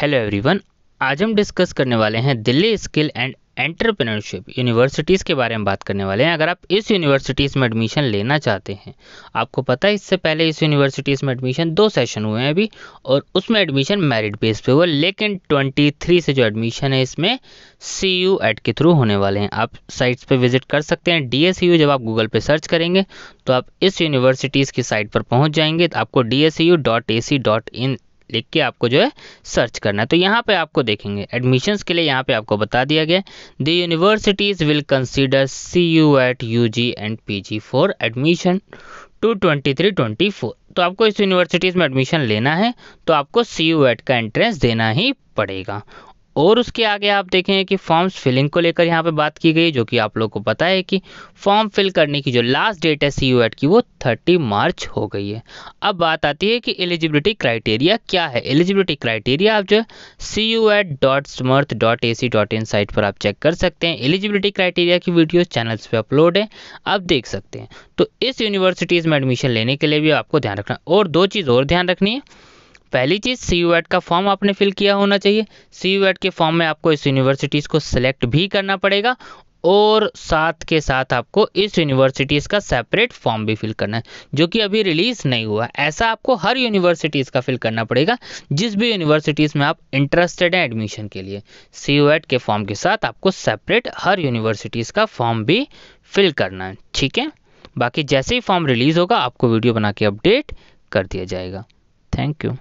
hello everyone आज हम discuss करने वाले हैं Delhi skill and entrepreneurship universities के बारे में बात करने वाले हैं अगर आप इस यूनिवर्सिटीज़ में एडमिशन लेना चाहते हैं आपको पता है इससे पहले इस यूनिवर्सिटीज़ में एडमिशन दो सेशन हुए हैं अभी और उसमें एडमिशन मेरिट बेस पे हुआ लेकिन 23 से जो एडमिशन है इसमें सी यू एड के थ्रू होने वाले हैं आप साइट्स पर विजिट कर सकते हैं डी एस यू जब आप गूगल पर सर्च करेंगे तो आप इस यूनिवर्सिटीज़ की साइट पर पहुँच जाएंगे तो आपको D S U dot A C dot in लिख के आपको जो है सर्च करना है तो यहाँ पे आपको देखेंगे एडमिशन्स के लिए यहाँ पे आपको बता दिया गया the universities will consider CUET U G and P G for admission two twenty three twenty four तो आपको इस यूनिवर्सिटीज़ में एडमिशन लेना है तो आपको सी यू एट का एंट्रेंस देना ही पड़ेगा और उसके आगे आप देखें कि फॉर्म्स फिलिंग को लेकर यहाँ पे बात की गई जो कि आप लोग को पता है कि फॉर्म फिल करने की जो लास्ट डेट है सी की वो 30 मार्च हो गई है अब बात आती है कि एलिजिबिलिटी क्राइटेरिया क्या है एलिजिबिलिटी क्राइटेरिया आप जो CUET dot Samarth dot A C dot in site पर आप चेक कर सकते हैं एलिजिबिलिटी क्राइटेरिया की वीडियो चैनल्स पर अपलोड है आप देख सकते हैं तो इस यूनिवर्सिटीज़ में एडमिशन लेने के लिए भी आपको ध्यान रखना और दो चीज़ और ध्यान रखनी है पहली चीज़ सी यू का फॉर्म आपने फिल किया होना चाहिए सी यू के फॉर्म में आपको इस यूनिवर्सिटीज़ को सिलेक्ट भी करना पड़ेगा और साथ के साथ आपको इस यूनिवर्सिटीज़ का सेपरेट फॉर्म भी फिल करना है जो कि अभी रिलीज़ नहीं हुआ ऐसा आपको हर यूनिवर्सिटीज़ का फिल करना पड़ेगा जिस भी यूनिवर्सिटीज़ में आप इंटरेस्टेड हैं एडमिशन के लिए सी के फॉर्म के साथ आपको सेपरेट हर यूनिवर्सिटीज़ का फॉर्म भी फिल करना है ठीक है बाकी जैसे ही फॉर्म रिलीज़ होगा आपको वीडियो बना के अपडेट कर दिया जाएगा थैंक यू